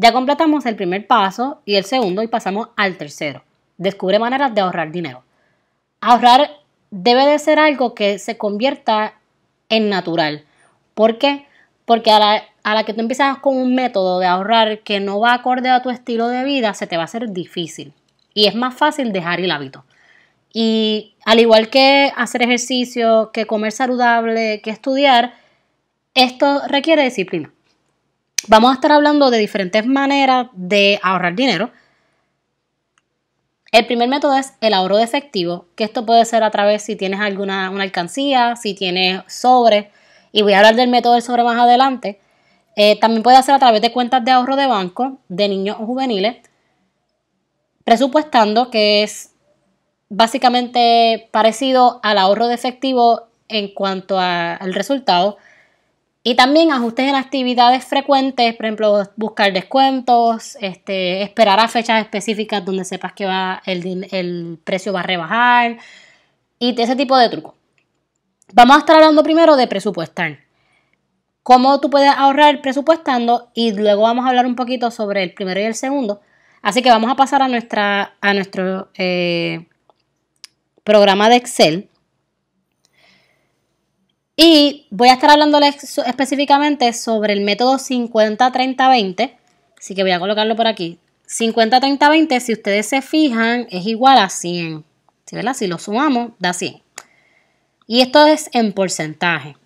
Ya completamos el primer paso y el segundo y pasamos al tercero. Descubre maneras de ahorrar dinero. Ahorrar debe de ser algo que se convierta en natural. ¿Por qué? Porque a la, que tú empiezas con un método de ahorrar que no va acorde a tu estilo de vida, se te va a hacer difícil. Y es más fácil dejar el hábito. Y al igual que hacer ejercicio, que comer saludable, que estudiar, esto requiere disciplina. Vamos a estar hablando de diferentes maneras de ahorrar dinero. El primer método es el ahorro de efectivo, que esto puede ser a través si tienes alguna una alcancía, si tienes sobre. y voy a hablar del método del sobre más adelante. Eh, también puede ser a través de cuentas de ahorro de banco de niños o juveniles, presupuestando que es básicamente parecido al ahorro de efectivo en cuanto al resultado, y también ajustes en actividades frecuentes, por ejemplo, buscar descuentos, este, esperar a fechas específicas donde sepas que va el, precio va a rebajar y ese tipo de trucos. Vamos a estar hablando primero de presupuestar. Cómo tú puedes ahorrar presupuestando y luego vamos a hablar un poquito sobre el primero y el segundo. Así que vamos a pasar a, nuestra, a nuestro eh, programa de Excel. Y voy a estar hablándoles específicamente sobre el método 50-30-20, así que voy a colocarlo por aquí. 50-30-20, si ustedes se fijan, es igual a 100. verdad? Si lo sumamos, da 100. Y esto es en porcentaje.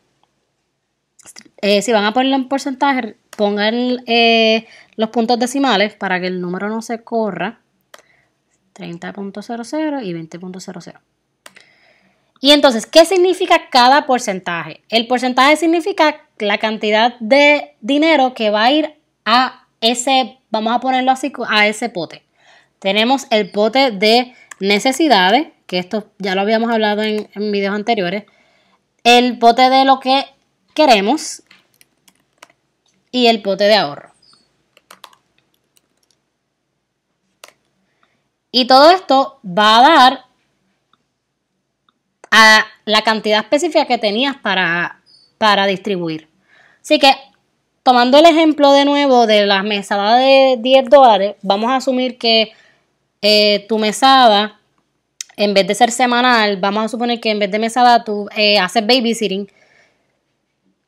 Eh, si van a ponerlo en porcentaje, pongan eh, los puntos decimales para que el número no se corra. 30.00 y 20.00. Y entonces, ¿qué significa cada porcentaje? El porcentaje significa la cantidad de dinero que va a ir a ese, vamos a ponerlo así, a ese pote. Tenemos el pote de necesidades, que esto ya lo habíamos hablado en, videos anteriores. El pote de lo que queremos y el pote de ahorro. Y todo esto va a dar a la cantidad específica que tenías para, para distribuir. Así que, tomando el ejemplo de nuevo de la mesada de 10 dólares, vamos a asumir que eh, tu mesada, en vez de ser semanal, vamos a suponer que en vez de mesada tú eh, haces babysitting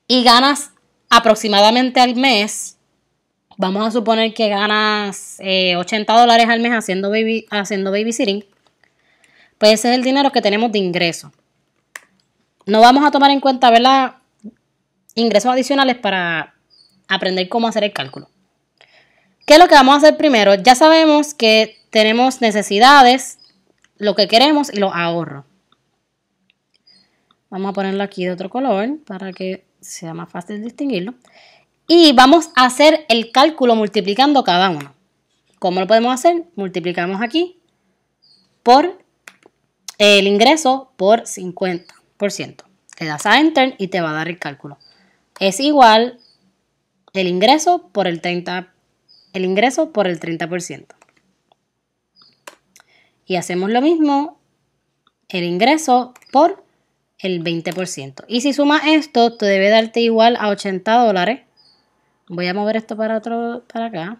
y ganas aproximadamente al mes, vamos a suponer que ganas 80 eh, dólares al mes haciendo, haciendo babysitting, pues ese es el dinero que tenemos de ingreso. No vamos a tomar en cuenta, ¿verdad? Ingresos adicionales para aprender cómo hacer el cálculo. ¿Qué es lo que vamos a hacer primero? Ya sabemos que tenemos necesidades, lo que queremos y los ahorros. Vamos a ponerlo aquí de otro color para que sea más fácil distinguirlo. Y vamos a hacer el cálculo multiplicando cada uno. ¿Cómo lo podemos hacer? Multiplicamos aquí por el ingreso por 50%. Le das a Enter y te va a dar el cálculo. Es igual el ingreso por el 30%. El ingreso por el 30%. Y hacemos lo mismo, el ingreso por el 20%. Y si sumas esto, te debe darte igual a 80 dólares. Voy a mover esto para, otro, para acá,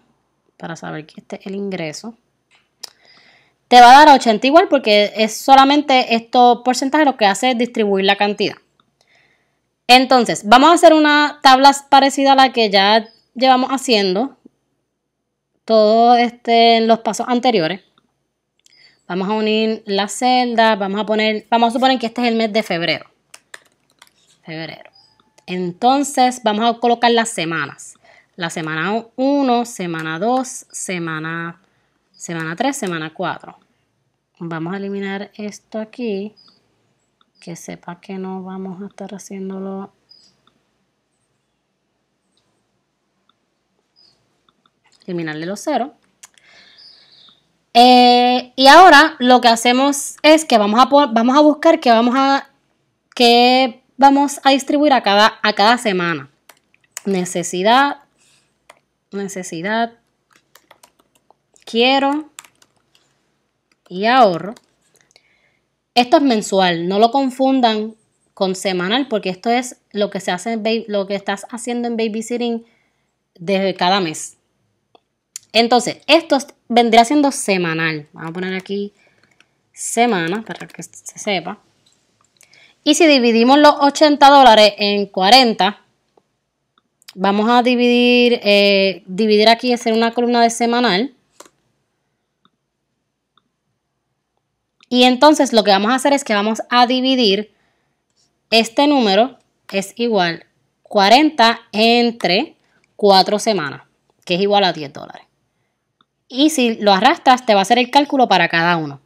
para saber que este es el ingreso te va a dar 80 igual porque es solamente estos porcentajes lo que hace es distribuir la cantidad. Entonces, vamos a hacer una tabla parecida a la que ya llevamos haciendo todos este, los pasos anteriores. Vamos a unir la celda, vamos a poner, vamos a suponer que este es el mes de febrero. Febrero. Entonces, vamos a colocar las semanas. La semana 1, semana 2, semana semana 3, semana 4. Vamos a eliminar esto aquí, que sepa que no vamos a estar haciéndolo eliminarle los cero. Eh, y ahora lo que hacemos es que vamos a, vamos a buscar que vamos a, que vamos a distribuir a cada, a cada semana. Necesidad, necesidad, quiero y ahorro. Esto es mensual, no lo confundan con semanal porque esto es lo que se hace lo que estás haciendo en babysitting Desde cada mes. Entonces, esto vendría siendo semanal. Vamos a poner aquí semana para que se sepa. Y si dividimos los 80 dólares en 40, vamos a dividir, eh, dividir aquí, hacer una columna de semanal. Y entonces lo que vamos a hacer es que vamos a dividir este número es igual 40 entre 4 semanas, que es igual a 10 dólares. Y si lo arrastras, te va a hacer el cálculo para cada uno.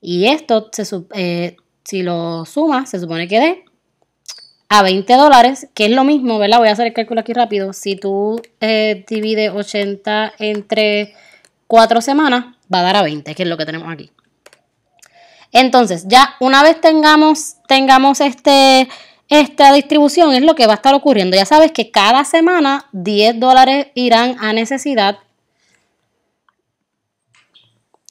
Y esto, se, eh, si lo sumas, se supone que dé a 20 dólares, que es lo mismo, ¿verdad? Voy a hacer el cálculo aquí rápido. Si tú eh, divides 80 entre 4 semanas, va a dar a 20, que es lo que tenemos aquí. Entonces, ya una vez tengamos, tengamos este, esta distribución, es lo que va a estar ocurriendo. Ya sabes que cada semana 10 dólares irán a necesidad,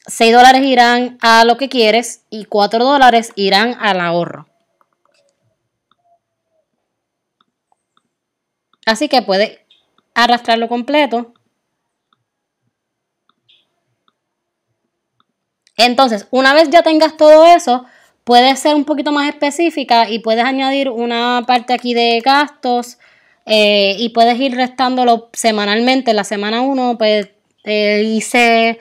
6 dólares irán a lo que quieres y 4 dólares irán al ahorro. Así que puedes arrastrarlo completo. Entonces, una vez ya tengas todo eso, puedes ser un poquito más específica y puedes añadir una parte aquí de gastos eh, y puedes ir restándolo semanalmente. La semana 1, pues hice,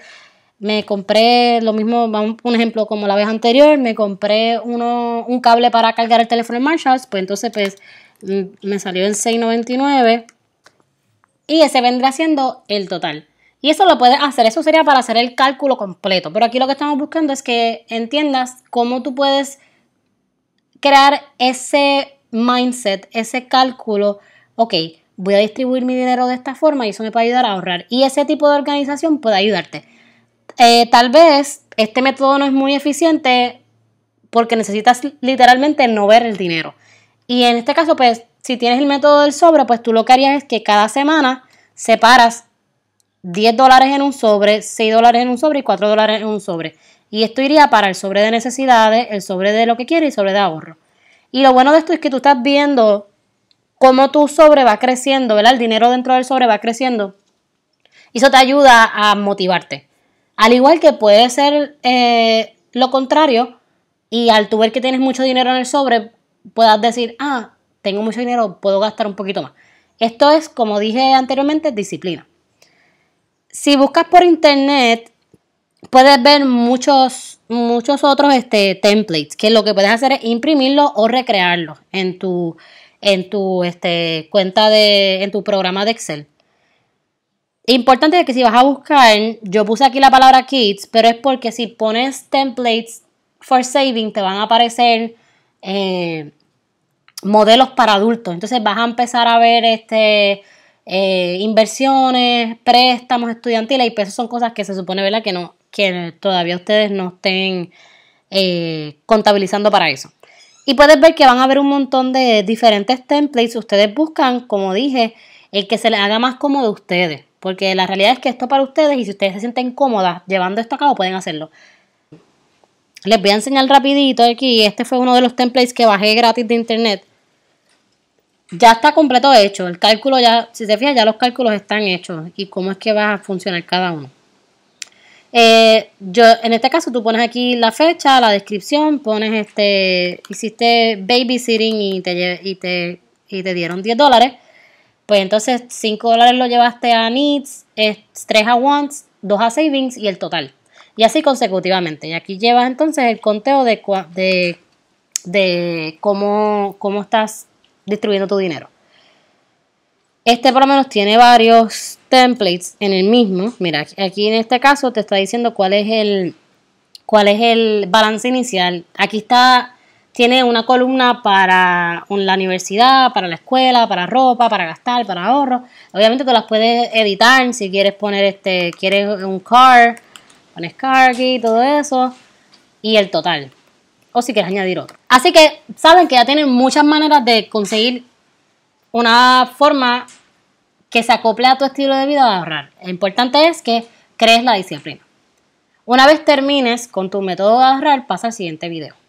me compré lo mismo, un ejemplo como la vez anterior, me compré un cable para cargar el teléfono en Marshalls, pues entonces pues mm, me salió en 6.99 y ese vendrá siendo el total. Y eso lo puedes hacer, eso sería para hacer el cálculo completo. Pero aquí lo que estamos buscando es que entiendas cómo tú puedes crear ese mindset, ese cálculo. Ok, voy a distribuir mi dinero de esta forma y eso me puede ayudar a ahorrar. Y ese tipo de organización puede ayudarte. Eh, tal vez este método no es muy eficiente porque necesitas literalmente no ver el dinero. Y en este caso, pues, si tienes el método del sobre, pues tú lo que harías es que cada semana separas 10 dólares en un sobre, 6 dólares en un sobre y 4 dólares en un sobre. Y esto iría para el sobre de necesidades, el sobre de lo que quieres y sobre de ahorro. Y lo bueno de esto es que tú estás viendo cómo tu sobre va creciendo, ¿verdad? El dinero dentro del sobre va creciendo. Y eso te ayuda a motivarte. Al igual que puede ser eh, lo contrario, y al tu ver que tienes mucho dinero en el sobre, puedas decir, ah, tengo mucho dinero, puedo gastar un poquito más. Esto es, como dije anteriormente, disciplina si buscas por internet, puedes ver muchos, muchos otros este, templates, que lo que puedes hacer es imprimirlos o recrearlos en tu, en tu este, cuenta de, en tu programa de Excel. Importante es que si vas a buscar, yo puse aquí la palabra kids, pero es porque si pones templates for saving, te van a aparecer eh, modelos para adultos. Entonces vas a empezar a ver este eh, inversiones, préstamos estudiantiles, y pues son cosas que se supone, ¿verdad? Que, no, que todavía ustedes no estén eh, contabilizando para eso. Y puedes ver que van a haber un montón de diferentes templates. Ustedes buscan, como dije, el que se les haga más cómodo a ustedes. Porque la realidad es que esto para ustedes y si ustedes se sienten cómodas llevando esto a cabo, pueden hacerlo. Les voy a enseñar rapidito aquí. Este fue uno de los templates que bajé gratis de internet ya está completo hecho. El cálculo ya, si se fijas ya los cálculos están hechos y cómo es que va a funcionar cada uno. Eh, yo, en este caso, tú pones aquí la fecha, la descripción, pones este, hiciste babysitting y te, te dieron 10 dólares. Pues entonces 5 dólares lo llevaste a needs, 3 a wants, 2 a savings y el total. Y así consecutivamente. Y aquí llevas entonces el conteo de, de, de cómo, cómo estás distribuyendo tu dinero. Este por lo menos tiene varios templates en el mismo. Mira, aquí en este caso te está diciendo cuál es el, cuál es el balance inicial. Aquí está, tiene una columna para la universidad, para la escuela, para ropa, para gastar, para ahorro. Obviamente tú las puedes editar si quieres poner este, quieres un car, pones car aquí, todo eso. Y el total o si quieres añadir otro. Así que saben que ya tienen muchas maneras de conseguir una forma que se acople a tu estilo de vida de ahorrar. Lo importante es que crees la disciplina. Una vez termines con tu método de ahorrar, pasa al siguiente video.